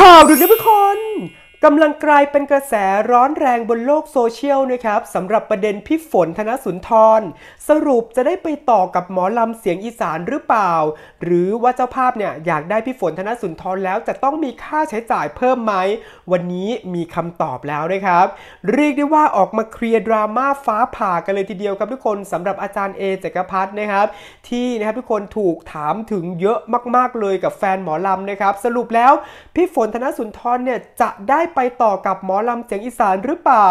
ข่าวดึกนะทุกคนกำลังกลายเป็นกระแสร้อนแรงบนโลกโซเชียลนะครับสำหรับประเด็นพี่ฝนธนสุนทร สรุปจะได้ไปต่อกับหมอลำเสียงอีสานหรือเปล่า หรือว่าเจ้าภาพเนี่ยอยากได้พี่ฝนธนสุนทรแล้ว จะต้องมีค่าใช้จ่ายเพิ่มไหม วันนี้มีคำตอบแล้วนะครับ เรียกได้ว่าออกมาเคลียร์ดราม่าฟ้าผ่ากันเลยทีเดียวครับทุกคนสำหรับอาจารย์เอจักรพัฒนะครับ ที่นะครับทุกคนถูกถามถึงเยอะมาก ๆเลยกับแฟนหมอลำนะครับ สรุปแล้วพี่ฝนธนสุนทรเนี่ยจะได้ไปต่อกับหมอลำเสียงอีสานหรือเปล่า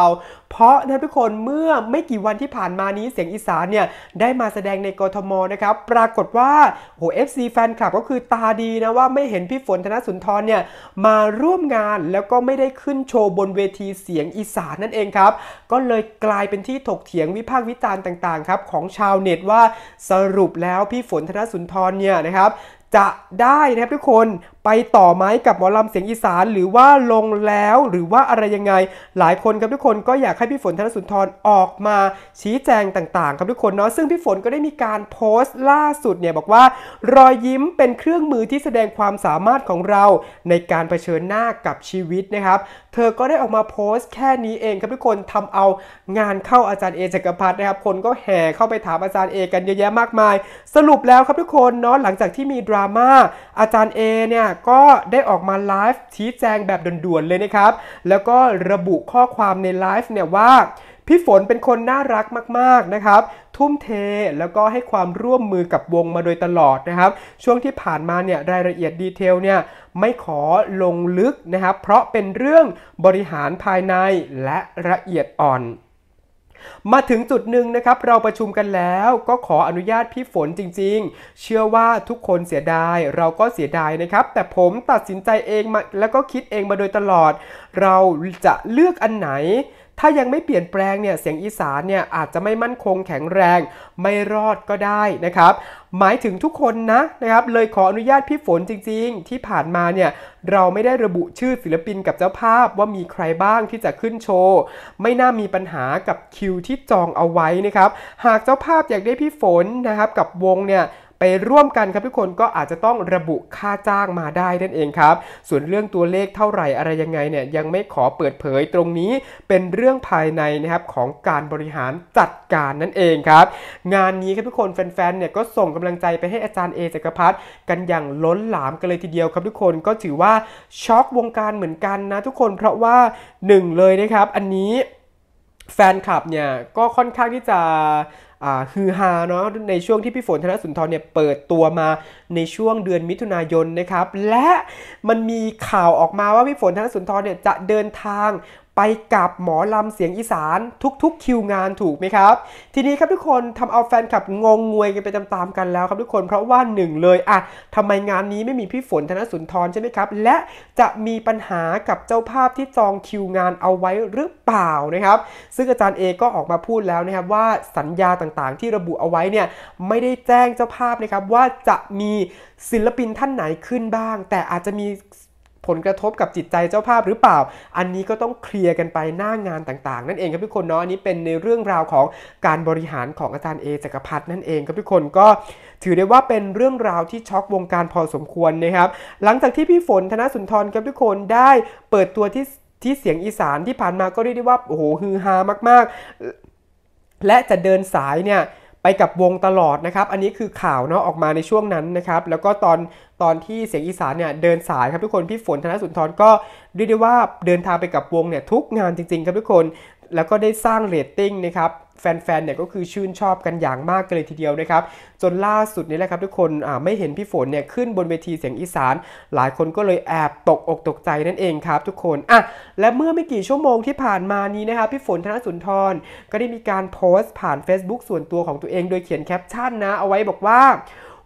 เพราะนะทุกคนเมื่อไม่กี่วันที่ผ่านมานี้เสียงอีสานเนี่ยได้มาแสดงในกทมนะครับปรากฏว่าโหเอฟซีแฟนคลับก็คือตาดีนะว่าไม่เห็นพี่ฝนธนสุนทรเนี่ยมาร่วมงานแล้วก็ไม่ได้ขึ้นโชว์บนเวทีเสียงอีสานนั่นเองครับก็เลยกลายเป็นที่ถกเถียงวิพากษ์วิจารณ์ต่างๆครับของชาวเน็ตว่าสรุปแล้วพี่ฝนธนสุนทรเนี่ยนะครับ จะได้นะครับทุกคนไปต่อไหมกับหมอลำเสียงอีสานหรือว่าลงแล้วหรือว่าอะไรยังไง หลายคนครับทุกคนก็อยากให้พี่ฝนธนสุนทรออกมาชี้แจงต่างๆ ครับทุกคนเนาะซึ่งพี่ฝนก็ได้มีการโพสต์ล่าสุดเนี่ยบอกว่ารอยยิ้มเป็นเครื่องมือที่แสดงความสามารถของเราในการเผชิญหน้ากับชีวิตนะครับ เธอก็ได้ออกมาโพสต์แค่นี้เอง ครับทุกคนทำเอางานเข้าอาจารย์เอจักรพัฒนะครับคนก็แห่เข้าไปถามอาจารย์เอกันเยอะแยะมากมาย สรุปแล้วครับทุกคนเนาะหลังจากที่มีดราม่าอาจารย์เอเนี่ยก็ได้ออกมาไลฟ์ชี้แจงแบบด่วน ๆ เลยนะครับ แล้วก็ระบุข้อความในไลฟ์เนี่ยว่า พี่ฝนเป็นคนน่ารักมาก ๆ นะครับ ทุ่มเทแล้วก็ให้ความร่วมมือกับวงมาโดยตลอดนะครับ ช่วงที่ผ่านมาเนี่ยรายละเอียดดีเทลเนี่ยไม่ขอลงลึกนะครับ เพราะเป็นเรื่องบริหารภายในและละเอียดอ่อนมาถึงจุดหนึ่งนะครับ เราประชุมกันแล้วก็ขออนุญาตพี่ฝนจริงๆ เชื่อว่าทุกคนเสียดาย เราก็เสียดายนะครับ แต่ผมตัดสินใจเองมาแล้วก็คิดเองมาโดยตลอด เราจะเลือกอันไหนถ้ายังไม่เปลี่ยนแปลงเนี่ยเสียงอีสานเนี่ยอาจจะไม่มั่นคงแข็งแรงไม่รอดก็ได้นะครับ หมายถึงทุกคนนะนะครับเลยขออนุญาตพี่ฝนจริงๆ ที่ผ่านมาเนี่ยเราไม่ได้ระบุชื่อศิลปินกับเจ้าภาพว่ามีใครบ้างที่จะขึ้นโชว์ ไม่น่ามีปัญหากับคิวที่จองเอาไว้นะครับ หากเจ้าภาพอยากได้พี่ฝนนะครับกับวงเนี่ยไปร่วมกันครับทุกคนก็อาจจะต้องระบุค่าจ้างมาได้นั่นเองครับ ส่วนเรื่องตัวเลขเท่าไหร่อะไรยังไงเนี่ยยังไม่ขอเปิดเผย ตรงนี้เป็นเรื่องภายในนะครับของการบริหารจัดการนั่นเองครับ งานนี้ครับทุกคนแฟนๆเนี่ยก็ส่งกำลังใจไปให้อาจารย์เอจักรพัฒน์กันอย่างล้นหลามกันเลยทีเดียวครับทุกคนก็ถือว่าช็อกวงการเหมือนกันนะทุกคนเพราะว่า1เลยนะครับอันนี้แฟนคลับเนี่ยก็ค่อนข้างที่จะฮือฮาเนาะในช่วงที่พี่ฝนธนสุนทรเนี่ยเปิดตัวมาในช่วงเดือนมิถุนายนนะครับ และมันมีข่าวออกมาว่าพี่ฝนธนสุนทรเนี่ยจะเดินทางไปกับหมอลำเสียงอีสานทุกๆ คิวงานถูกไหมครับ ทีนี้ครับทุกคนทำเอาแฟนคลับงงงวยกันไปตามๆกันแล้ว ครับทุกคนเพราะว่าหนึ่งเลยอ่ะทำไมงานนี้ไม่มีพี่ฝนธนสุนทรใช่ไหมครับและจะมีปัญหากับเจ้าภาพที่จองคิวงานเอาไว้หรือเปล่านะครับ ซึ่งอาจารย์เอก็ออกมาพูดแล้วนะครับว่าสัญญาต่าง ๆ ที่ระบุเอาไว้เนี่ยไม่ได้แจ้งเจ้าภาพนะครับว่าจะมีศิลปินท่านไหนขึ้นบ้าง แต่อาจจะมีผลกระทบกับจิตใจเจ้าภาพหรือเปล่า อันนี้ก็ต้องเคลียร์กันไปหน้างงานต่างๆ นั่นเองครับทุกคนเนาะอันนี้เป็นในเรื่องราวของการบริหารของอาจารย์เอจักรพัฒนั่นเองครับทุกคนก็ถือได้ว่าเป็นเรื่องราวที่ช็อกวงการพอสมควรนะครับ หลังจากที่พี่ฝนธนสุนทรครับทุกคนได้เปิดตัวที่ที่เสียงอีสานที่ผ่านมาก็เรียกได้ว่าโอ้โหฮือฮามาก ๆ และจะเดินสายเนี่ยไปกับวงตลอดนะครับ อันนี้คือข่าวเนาะออกมาในช่วงนั้นนะครับ แล้วก็ตอนตอนที่เสียงอีสานเนี่ยเดินสายครับทุกคนพี่ฝนธนสุนทรก็เรียกได้ว่าเดินทางไปกับวงเนี่ยทุกงานจริง ๆ ครับทุกคนแล้วก็ได้สร้างเรตติ้งนะครับแฟนๆเนี่ยก็คือชื่นชอบกันอย่างมากเลยทีเดียวนะครับจนล่าสุดนี้แหละครับทุกคนไม่เห็นพี่ฝนเนี่ยขึ้นบนเวทีเสียงอีสานหลายคนก็เลยแอบตกอกตกใจนั่นเองครับ ทุกคนอ่ะและเมื่อไม่กี่ชั่วโมงที่ผ่านมานี้นะครับพี่ฝนธนสุนทรก็ได้มีการโพสต์ผ่าน Facebook ส่วนตัวของตัวเองโดยเขียนแคปชั่นนะเอาไว้บอกว่า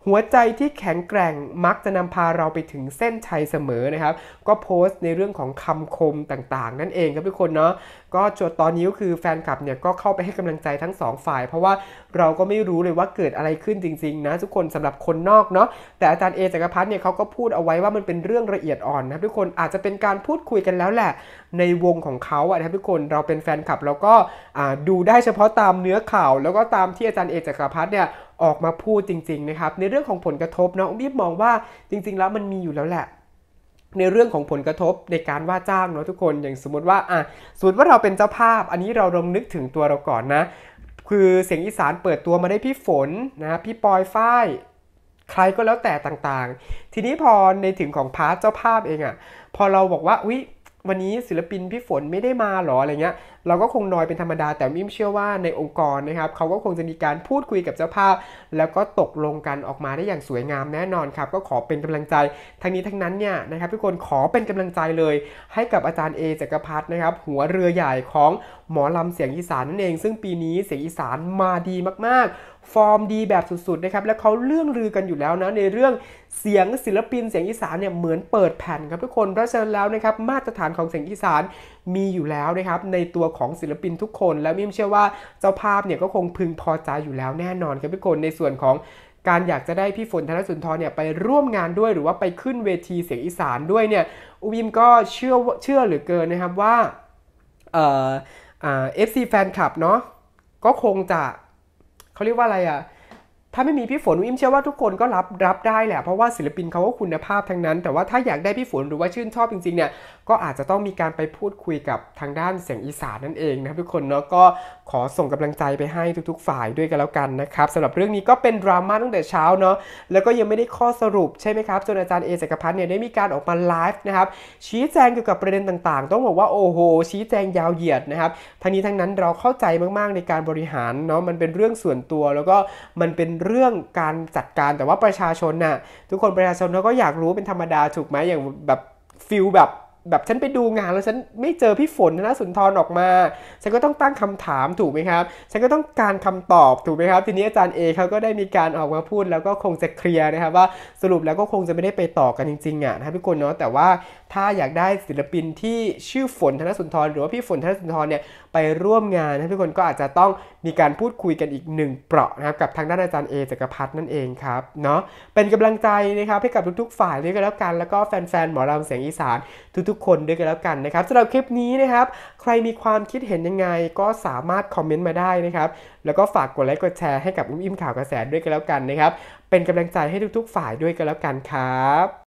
หัวใจที่แข็งแกร่งมักจะนำพาเราไปถึงเส้นชัยเสมอนะครับก็โพสต์ในเรื่องของคำคมต่างๆ นั่นเองครับทุกคนเนาะก็จดตอนนี้ก็คือแฟนคลับเนี่ยก็เข้าไปให้กำลังใจทั้งสองฝ่ายเพราะว่าเราก็ไม่รู้เลยว่าเกิดอะไรขึ้นจริงๆนะ ทุกคนสำหรับคนนอกเนาะแต่อาจารย์เอจักรพัฒน์เนี่ยเขาก็พูดเอาไว้ว่ามันเป็นเรื่องละเอียดอ่อนนะทุกคนอาจจะเป็นการพูดคุยกันแล้วแหละในวงของเขาอะนะทุกคนเราเป็นแฟนคลับเราก็ดูได้เฉพาะตามเนื้อข่าวแล้วก็ตามที่อาจารย์เอจักรพัฒน์เนี่ยออกมาพูดจริงๆนะครับ ในเรื่องของผลกระทบน้องีบมองว่าจริงๆ แล้วมันมีอยู่แล้วแหละ ในเรื่องของผลกระทบในการว่าจ้างเนาะทุกคนอย่างสมมติว่าอ่ะสมมติว่าเราเป็นเจ้าภาพอันนี้เราลองนึกถึงตัวเราก่อนนะคือเสียงอีสานเปิดตัวมาได้พี่ฝนนะพี่ปอยฝ้ายใครก็แล้วแต่ต่างๆ ทีนี้พอในถึงของพาร์ทเจ้าภาพเองอะ่ะพอเราบอกว่าอุ๊ยวันนี้ศิลปินพี่ฝนไม่ได้มาหรออะไรเงี้ยเราก็คงนอยเป็นธรรมดาแต่มิมเชื่อว่าในองค์กรนะครับเขาก็คงจะมีการพูดคุยกับเจ้าภาพ แล้วก็ตกลงกันออกมาได้อย่างสวยงามแน่นอนครับ ก็ขอเป็นกำลังใจทั้งนี้ทั้งนั้นเนี่ยนะครับทุกคนขอเป็นกำลังใจเลย ให้กับอาจารย์เอจักรพัฒนะครับ หัวเรือใหญ่ของหมอลำเสียงอีสานนั่นเองซึ่งปีนี้เสียงอีสานมาดีมากๆฟอร์มดีแบบสุดๆนะครับและเขาเรื่องลือกันอยู่แล้วนะในเรื่องเสียงศิลปิน เสียงอีสานเนี่ยเหมือนเปิดแผ่น ครับทุกคนเพราะฉะนั้นแล้วนะครับ มาตรฐานของเสียงอีสานมีอยู่แล้วนะครับ ในตัวของศิลปินทุกคน แล้วมิมเชื่อว่าเจ้าภาพเนี่ยก็คงพึงพอใจอยู่แล้วแน่นอนครับทุกคนในส่วนของการอยากจะได้พี่ฝนธนสุนทรเนี่ยไปร่วมงานด้วยหรือว่าไปขึ้นเวทีเสียงอีสานด้วยเนี่ยอุบิมก็เชื่อเชื่อเหลือเกินนะครับว่าเอฟซีแฟนคลับเนาะก็คงจะเขาเรียกว่าอะไรอะ่ะ ถ้าไม่มีพี่ฝนอิมเชื่อว่าทุกคนก็รับรับได้แหละเพราะว่าศิลปินเขาก็คุณภาพทั้งนั้น แต่ว่าถ้าอยากได้พี่ฝนหรือว่าชื่นชอบจริงๆเนี่ยก็อาจจะต้องมีการไปพูดคุยกับทางด้านเสียงอีสานนั่นเองนะครับ ทุกคนเนาะก็ขอส่งกำลังใจไปให้ทุก ๆ ฝ่ายด้วยกันแล้วกันนะครับสำหรับเรื่องนี้ก็เป็นดราม่าตั้งแต่เช้าเนาะ แล้วก็ยังไม่ได้ข้อสรุป ใช่ไหมครับ จนอาจารย์เอจักรพัฒน์เนี่ยได้มีการออกมาไลฟ์นะครับชี้แจงเกี่ยวกับประเด็นต่าง ๆ ต้องบอกว่า โอ้โหชี้แจงยาวเหยียดนะครับทั้งนี้ทั้งนั้นเราเข้าใจมากๆ ในการบริหารเนาะมันเป็นเรื่องส่วนตัวแล้วก็มันเป็นเรื่องการจัดการแต่ว่าประชาชนนะ่ะทุกคนประชาชนเขาก็อยากรู้เป็นธรรมดาถูกไหมอย่างแบบฟิลแบบแบบฉันไปดูงานแล้วฉันไม่เจอพี่ฝนนะสุนทรออกมา ฉันก็ต้องตั้งคำถามถูกไหมครับ ฉันก็ต้องการคำตอบถูกไหมครับ ทีนี้อาจารย์เอเขาก็ได้มีการออกมาพูดแล้วก็คงจะเคลียร์นะครับว่า สรุปแล้วก็คงจะไม่ได้ไปต่อกันจริงๆอ่ะนะพี่กุลคนเนาะ แต่ว่าถ้าอยากได้ศิลปินที่ชื่อฝนธนสุนทรหรือว่าพี่ฝนธนสุนทรเนี่ยไปร่วมงานนะี่กคนก็อาจจะต้องมีการพูดคุยกันอีกหนึ่งเปราะนะครับกับทางด้านอาจารย์เอจักรพัฒน์นั่นเองครับเนาะ เป็นกำลังใจนะครับให้กับทุกๆฝ่ายด้วยกันแล้วกันแล้วก็แฟนๆหมอรำเสียงอีสานทุกทุกคนด้วยกันแล้วกันนะครับสำหรับคลิปนี้นะครับ ใครมีความคิดเห็นยังไง ก็สามารถคอมเมนต์มาได้นะครับ แล้วก็ฝากกดไลค์กดแชร์ให้กับอุ้มอิ่มข่าวกระแสด้วยกันแล้วกันนะครับเป็นกำลังใจให้ทุกๆ ฝ่ายด้วยกันแล้วกันครับ